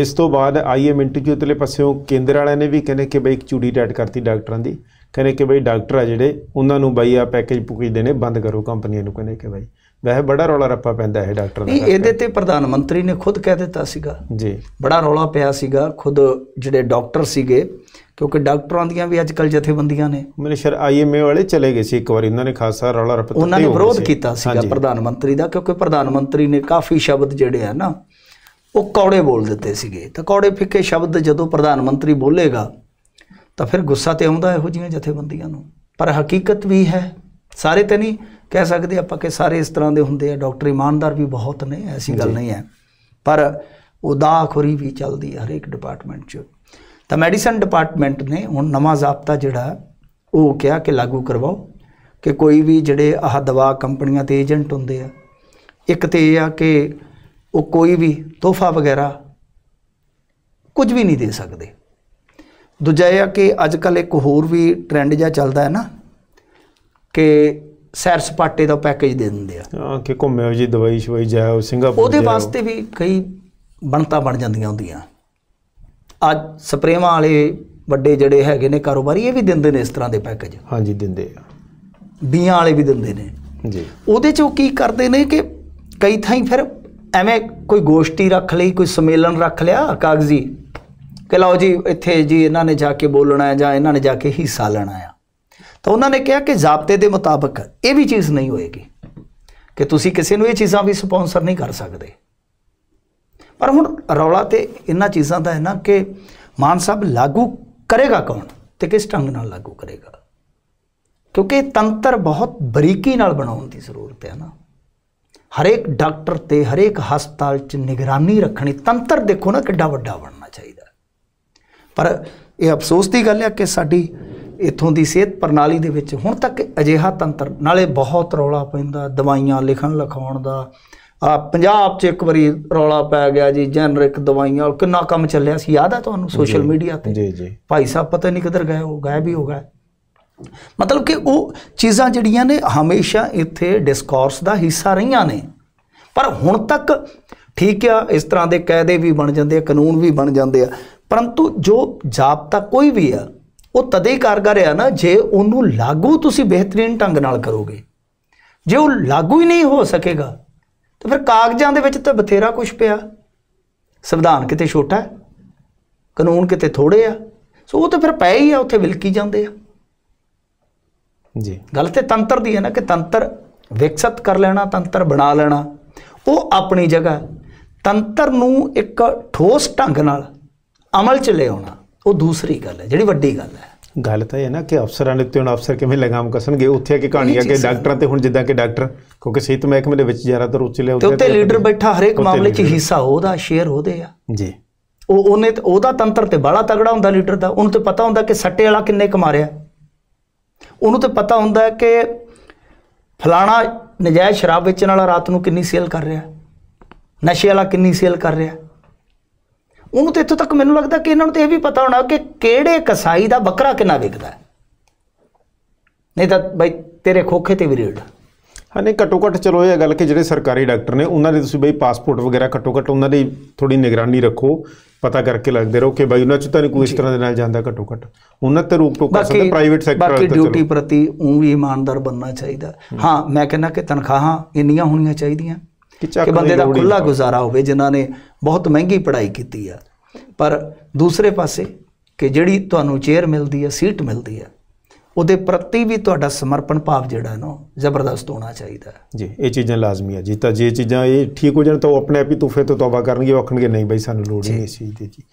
ਇਸ ਤੋਂ ਬਾਅਦ ਆਈਐਮ ਦੇ ਤੇਲੇ ਪਾਸਿਓਂ ਕੇਂਦਰ ਵਾਲਿਆਂ ਨੇ ਵੀ ਕਹਿੰਦੇ ਕਿ ਬਈ ਇੱਕ ਚੂੜੀ ਟੈਟ ਕਰਤੀ ਡਾਕਟਰਾਂ ਦੀ ਕਹਿੰਦੇ ਕਿ ਬਈ ਡਾਕਟਰ ਆ ਜਿਹੜੇ ਉਹਨਾਂ ਨੂੰ ਬਈ ਆ ਪੈਕੇਜ ਪੁਕੀ ਦੇਣੇ ਬੰਦ ਕਰੋ ਕੰਪਨੀਆਂ ਨੂੰ ਕਹਿੰਦੇ ਕਿ ਬਈ ਵੈਸੇ ਬੜਾ ਰੌਲਾ ਰੱਪਾ ਪੈਂਦਾ ਹੈ ਡਾਕਟਰ ਦਾ ਇਹਦੇ ਤੇ ਪ੍ਰਧਾਨ ਮੰਤਰੀ ਨੇ ਖੁਦ ਕਹਿ ਦਿੱਤਾ ਸੀਗਾ ਜੀ ਬੜਾ ਰੌਲਾ ਪਿਆ ਸੀਗਾ ਖੁਦ ਜਿਹੜੇ ਡਾਕਟਰ ਸੀਗੇ ਕਿਉਂਕਿ ਡਾਕਟਰਾਂ ਦੀਆਂ ਵੀ ਅੱਜਕੱਲ ਜਥੇਬੰਦੀਆਂ ਨੇ ਮੇਰੇ ਸ਼ਰ ਆਈਐਮਏ ਵਾਲੇ ਚਲੇ ਗਏ ਸੀ ਇੱਕ ਵਾਰੀ ਉਹਨਾਂ ਨੇ ਖਾਸਾ ਰੌਲਾ ਰੱਪਾ ਉਹਨਾਂ ਨੇ ਵਿਰੋਧ ਕੀਤਾ ਸੀਗਾ ਪ੍ਰਧਾਨ ਮੰਤਰੀ ਦਾ ਕਿਉਂਕਿ ਪ੍ਰਧਾਨ ਮੰਤਰੀ ਨੇ ਕਾਫੀ ਸ਼ਬਦ ਜਿਹੜੇ ਆ ਨਾ ਉਹ ਕੌੜੇ ਬੋਲ ਦਿੱਤੇ ਸੀਗੇ ਤਾਂ ਕੌੜੇ ਫਿੱਕੇ ਸ਼ਬਦ ਜਦੋਂ ਪ੍ਰਧਾਨ ਮੰਤਰੀ ਬੋਲੇਗਾ ਤਾਂ ਫਿਰ ਗੁੱਸਾ ਤੇ ਆਉਂਦਾ ਇਹੋ ਜਿਹੀਆਂ ਜਥੇਬੰਦੀਆਂ ਨੂੰ ਪਰ ਹਕੀਕਤ ਵੀ ਹੈ ਸਾਰੇ ਤੇ ਨਹੀਂ ਕਹਿ ਸਕਦੇ ਆਪਾਂ ਕਿ ਸਾਰੇ ਇਸ ਤਰ੍ਹਾਂ ਦੇ ਹੁੰਦੇ ਆ ਡਾਕਟਰ ਇਮਾਨਦਾਰ ਵੀ ਬਹੁਤ ਨੇ ਐਸੀ ਗੱਲ ਨਹੀਂ ਹੈ ਪਰ ਉਦਾਖਰੀ ਵੀ ਚੱਲਦੀ ਹੈ ਹਰੇਕ ਡਿਪਾਰਟਮੈਂਟ 'ਚ ਤਾਂ ਮੈਡੀਸਨ ਡਿਪਾਰਟਮੈਂਟ ਨੇ ਹੁਣ ਨਵਾਂ ਜ਼ਾਬਤਾ ਜਿਹੜਾ ਉਹ ਕਿਹਾ ਕਿ ਲਾਗੂ ਕਰਵਾਓ ਕਿ ਕੋਈ ਵੀ ਜਿਹੜੇ ਆਹ ਦਵਾ ਕੰਪਨੀਆਂ ਤੇ ਏਜੰਟ ਹੁੰਦੇ ਆ ਇੱਕ ਤੇ ਇਹ ਆ ਕਿ ਉਹ ਕੋਈ ਵੀ ਤੋਹਫਾ ਵਗੈਰਾ ਕੁਝ ਵੀ ਨਹੀਂ ਦੇ ਸਕਦੇ ਦੂਜਾ ਇਹ ਆ ਕਿ ਅੱਜ ਕੱਲ ਇੱਕ ਹੋਰ ਵੀ ਟ੍ਰੈਂਡ ਜਿਹਾ ਚੱਲਦਾ ਹੈ ਨਾ ਕਿ ਸੈਰ ਸਪਾਟੇ ਦਾ ਪੈਕੇਜ ਦੇ ਦਿੰਦੇ ਆ ਹਾਂ ਕਿ ਘੁੰਮਿਓ ਜੀ ਦਵਾਈ ਸ਼ਵਾਈ ਜਾਓ ਸਿੰਗਾਪੁਰ ਉਹਦੇ ਵਾਸਤੇ ਵੀ ਕਈ ਬਣਤਾ ਬਣ ਜਾਂਦੀਆਂ ਹੁੰਦੀਆਂ ਅੱਜ ਸਪਰੇਵਾਂ ਵਾਲੇ ਵੱਡੇ ਜਿਹੜੇ ਹੈਗੇ ਨੇ ਕਾਰੋਬਾਰੀ ਇਹ ਵੀ ਦਿੰਦੇ ਨੇ ਇਸ ਤਰ੍ਹਾਂ ਦੇ ਪੈਕੇਜ ਹਾਂਜੀ ਦਿੰਦੇ ਆ ਬੀਆਂ ਵਾਲੇ ਵੀ ਦਿੰਦੇ ਨੇ ਜੀ ਉਹਦੇ ਚੋਂ ਕੀ ਕਰਦੇ ਨੇ ਕਿ ਕਈ ਥਾਈਂ ਫਿਰ ਐਵੇਂ ਕੋਈ ਗੋਸ਼ਟੀ ਰੱਖ ਲਈ ਕੋਈ ਸਮੇਲਨ ਰੱਖ ਲਿਆ ਕਾਗਜ਼ੀ ਕਿ ਲਓ ਜੀ ਇੱਥੇ ਜੀ ਇਹਨਾਂ ਨੇ ਜਾ ਕੇ ਬੋਲਣਾ ਹੈ ਜਾਂ ਇਹਨਾਂ ਨੇ ਜਾ ਕੇ ਹਿੱਸਾ ਲੈਣਾ ਹੈ ਤਾਂ ਉਹਨਾਂ ਨੇ ਕਿਹਾ ਕਿ ਜ਼ਾਬਤੇ ਦੇ ਮੁਤਾਬਕ ਇਹ ਵੀ ਚੀਜ਼ ਨਹੀਂ ਹੋਏਗੀ ਕਿ ਤੁਸੀਂ ਕਿਸੇ ਨੂੰ ਇਹ ਚੀਜ਼ਾਂ ਵੀ ਸਪਾਂਸਰ ਨਹੀਂ ਕਰ ਸਕਦੇ ਪਰ ਹੁਣ ਰੌਲਾ ਤੇ ਇਹਨਾਂ ਚੀਜ਼ਾਂ ਦਾ ਹੈ ਨਾ ਕਿ ਮਾਨ ਸਾਹਿਬ ਲਾਗੂ ਕਰੇਗਾ ਕੌਣ ਤੇ ਕਿਸ ਢੰਗ ਨਾਲ ਲਾਗੂ ਕਰੇਗਾ ਕਿਉਂਕਿ ਤੰਤਰ ਬਹੁਤ ਬਰੀਕੀ ਨਾਲ ਬਣਾਉਣ ਦੀ ਜ਼ਰੂਰਤ ਹੈ ਨਾ ਹਰੇਕ ਡਾਕਟਰ ਤੇ ਹਰੇਕ ਹਸਪਤਾਲ 'ਚ ਨਿਗਰਾਨੀ ਰੱਖਣੀ ਤੰਤਰ ਦੇਖੋ ਨਾ ਕਿੱਡਾ ਵੱਡਾ ਬਣਨਾ ਚਾਹੀਦਾ ਪਰ ਇਹ ਅਫਸੋਸ ਦੀ ਗੱਲ ਹੈ ਕਿ ਸਾਡੀ ਇਥੋਂ ਦੀ ਸਿਹਤ ਪ੍ਰਣਾਲੀ ਦੇ ਵਿੱਚ ਹੁਣ ਤੱਕ ਅਜਿਹਾ ਤੰਤਰ ਨਾਲੇ ਬਹੁਤ ਰੌਲਾ ਪੈਂਦਾ ਦਵਾਈਆਂ ਲਿਖਣ ਲਿਖਾਉਣ ਦਾ ਆ ਪੰਜਾਬ 'ਚ ਇੱਕ ਵਾਰੀ ਰੌਲਾ ਪੈ ਗਿਆ ਜੀ ਜੈਨਰਿਕ ਦਵਾਈਆਂ ਕਿੰਨਾ ਕੰਮ ਚੱਲਿਆ ਸੀ ਯਾਦ ਆ ਤੁਹਾਨੂੰ ਸੋਸ਼ਲ ਮੀਡੀਆ ਤੇ ਜੀ ਜੀ ਭਾਈ ਸਾਹਿਬ ਪਤਾ ਨਹੀਂ ਕਿੱਧਰ ਗਏ ਉਹ ਗਾਇਬ ਹੀ ਹੋ ਗਏ ਮਤਲਬ ਕਿ ਉਹ ਚੀਜ਼ਾਂ ਜਿਹੜੀਆਂ ਨੇ ਹਮੇਸ਼ਾ ਇੱਥੇ ਡਿਸਕੋਰਸ ਦਾ ਹਿੱਸਾ ਰਹੀਆਂ ਨੇ ਪਰ ਹੁਣ ਤੱਕ ਠੀਕ ਆ ਇਸ ਤਰ੍ਹਾਂ ਦੇ ਕਾਇਦੇ ਵੀ ਬਣ ਜਾਂਦੇ ਆ ਕਾਨੂੰਨ ਵੀ ਬਣ ਜਾਂਦੇ ਆ ਪਰੰਤੂ ਜੋ ਜਾਬਤਾ ਕੋਈ ਵੀ ਆ ਉਹ ਤਦੇ ਹੀ ਕਾਰਗਰ ਆ ਨਾ ਜੇ ਉਹਨੂੰ ਲਾਗੂ ਤੁਸੀਂ ਬਿਹਤਰੀਨ ਢੰਗ ਨਾਲ ਕਰੋਗੇ ਜੇ ਉਹ ਲਾਗੂ ਹੀ ਨਹੀਂ ਹੋ ਸਕੇਗਾ ਤਾਂ ਫਿਰ ਕਾਗਜ਼ਾਂ ਦੇ ਵਿੱਚ ਤਾਂ ਬਥੇਰਾ ਕੁਝ ਪਿਆ ਸੰਵਿਧਾਨ ਕਿਤੇ ਛੋਟਾ ਹੈ ਕਾਨੂੰਨ ਕਿਤੇ ਥੋੜੇ ਆ ਸੋ ਉਹ ਤਾਂ ਫਿਰ ਪੈ ਹੀ ਆ ਉੱਥੇ ਵਿਲਕੀ ਜਾਂਦੇ ਆ ਜੀ ਗੱਲ ਤੇ ਤੰਤਰ ਦੀ ਹੈ ਨਾ ਕਿ ਤੰਤਰ ਵਿਕਸਿਤ ਕਰ ਲੈਣਾ ਤੰਤਰ ਬਣਾ ਲੈਣਾ ਉਹ ਆਪਣੀ ਜਗ੍ਹਾ ਤੰਤਰ ਨੂੰ ਇੱਕ ਠੋਸ ਢੰਗ ਨਾਲ ਅਮਲ 'ਚ ਲਿਆਉਣਾ ਉਹ ਦੂਸਰੀ ਗੱਲ ਹੈ ਜਿਹੜੀ ਵੱਡੀ ਗੱਲ ਹੈ ਗੱਲ ਤਾਂ ਇਹ ਨਾ ਕਿ ਅਫਸਰਾਂ ਨੇ ਤੇ ਹੁਣ ਅਫਸਰ ਕਿਵੇਂ ਲਗਾਮ ਕਸਣਗੇ ਉੱਥੇ ਆ ਕਹਾਣੀ ਹੈ ਕਿ ਡਾਕਟਰਾਂ ਤੇ ਹੁਣ ਜਿੱਦਾਂ ਕਿ ਡਾਕਟਰ ਕਿਉਂਕਿ ਸਿਹਤ ਮਹਿਕਮੇ ਦੇ ਵਿੱਚ ਜ਼ਿਆਦਾਤਰ ਉੱਚ ਲਿਆ ਉੱਤੇ ਉੱਤੇ ਲੀਡਰ ਬੈਠਾ ਹਰੇਕ ਮਾਮਲੇ 'ਚ ਹਿੱਸਾ ਉਹਦਾ ਸ਼ੇਅਰ ਉਹਦੇ ਆ ਜੀ ਉਹ ਉਹਨੇ ਉਹਦਾ ਤੰਤਰ ਤੇ ਬੜਾ ਤਗੜਾ ਹੁੰਦਾ ਲੀਡਰ ਦਾ ਉਹਨੂੰ ਤੇ ਪਤਾ ਹੁੰਦਾ ਕਿ ਸੱਟੇ ਵਾਲਾ ਕਿੰਨੇ ਕਮਾਰਿਆ ਉਹਨੂੰ ਤੇ ਪਤਾ ਹੁੰਦਾ ਕਿ ਫਲਾਣਾ ਨਜਾਇਜ਼ ਸ਼ਰਾਬ ਵੇਚਣ ਵਾਲਾ ਰਾਤ ਨੂੰ ਕਿੰਨੀ ਸੇਲ ਕਰ ਰਿਹਾ ਨਸ਼ੇ ਵਾਲਾ ਕਿੰਨੀ ਸੇਲ ਕਰ ਰਿਹਾ ਉਹਨੂੰ ਤੇ ਇੱਥੋਂ ਤੱਕ ਮੈਨੂੰ ਲੱਗਦਾ ਕਿ ਇਹਨਾਂ ਨੂੰ ਤੇ ਇਹ ਵੀ ਪਤਾ ਹੋਣਾ ਕਿ ਕਿਹੜੇ ਕਸਾਈ ਦਾ ਬੱਕਰਾ ਕਿੰਨਾ ਵਿਕਦਾ ਨਹੀਂ ਤਾਂ ਬਈ ਤੇਰੇ ਖੋਖੇ ਤੇ ਵੀ ਰੇਡ ਹਨੇ ਘੱਟੋ ਘੱਟ ਚਲੋ ਇਹ ਗੱਲ ਕਿ ਜਿਹੜੇ ਸਰਕਾਰੀ ਡਾਕਟਰ ਨੇ ਉਹਨਾਂ ਦੇ ਤੁਸੀਂ ਬਈ ਪਾਸਪੋਰਟ ਵਗੈਰਾ ਘੱਟੋ ਘੱਟ ਉਹਨਾਂ ਦੀ ਥੋੜੀ ਨਿਗਰਾਨੀ ਰੱਖੋ ਪਤਾ ਕਰਕੇ ਲੱਗਦੇ ਰਹੋ ਕਿ ਬਈ ਉਹਨਾਂ ਚ ਤਾਂ ਕੋਈ ਇਸ ਤਰ੍ਹਾਂ ਦੇ ਨਾਲ ਜਾਂਦਾ ਘੱਟੋ ਘੱਟ ਉਹਨਾਂ ਤੇ ਰੋਕ ਟੋਕ ਕਰ ਸਕਦੇ ਪ੍ਰਾਈਵੇਟ ਸੈਕਟਰ ਬਾਕੀ ਡਿਊਟੀ ਪ੍ਰਤੀ ਉਹ ਵੀ ਇਮਾਨਦਾਰ ਬੰਨਣਾ ਚਾਹੀਦਾ ਹਾਂ ਮੈਂ ਕਹਿੰਦਾ ਕਿ ਤਨਖਾਹਾਂ ਇੰਨੀਆਂ ਹੋਣੀਆਂ ਚਾਹੀਦੀਆਂ ਕਿ ਬੰਦੇ ਦਾ ਖੁੱਲਾ ਗੁਜ਼ਾਰਾ ਹੋਵੇ ਜਿਨ੍ਹਾਂ ਨੇ ਬਹੁਤ ਮਹਿੰਗੀ ਪੜ੍ਹਾਈ ਕੀਤੀ ਆ ਪਰ ਦੂਸਰੇ ਪਾਸੇ ਕਿ ਜਿਹੜੀ ਤੁਹਾਨੂੰ ਚੇਅਰ ਮਿਲਦੀ ਆ ਸੀਟ ਮਿਲਦੀ ਆ ਉਹਦੇ ਪ੍ਰਤੀ ਵੀ ਤੁਹਾਡਾ ਸਮਰਪਣ ਭਾਵ ਜਿਹੜਾ ਨਾ ਜ਼ਬਰਦਸਤ ਹੋਣਾ ਚਾਹੀਦਾ ਜੀ ਇਹ ਚੀਜ਼ਾਂ ਲਾਜ਼ਮੀ ਆ ਜੀ ਤਾਂ ਜੇ ਚੀਜ਼ਾਂ ਇਹ ਠੀਕ ਹੋ ਜਾਣ ਤਾਂ ਉਹ ਆਪਣੇ ਆਪ ਹੀ ਤੋਫੇ ਤੋਂ ਤੌਬਾ ਕਰਨਗੇ ਆਖਣਗੇ ਨਹੀਂ ਬਈ ਸਾਨੂੰ ਲੋੜ ਨਹੀਂ ਇਸ ਚੀਜ਼ ਦੀ ਜੀ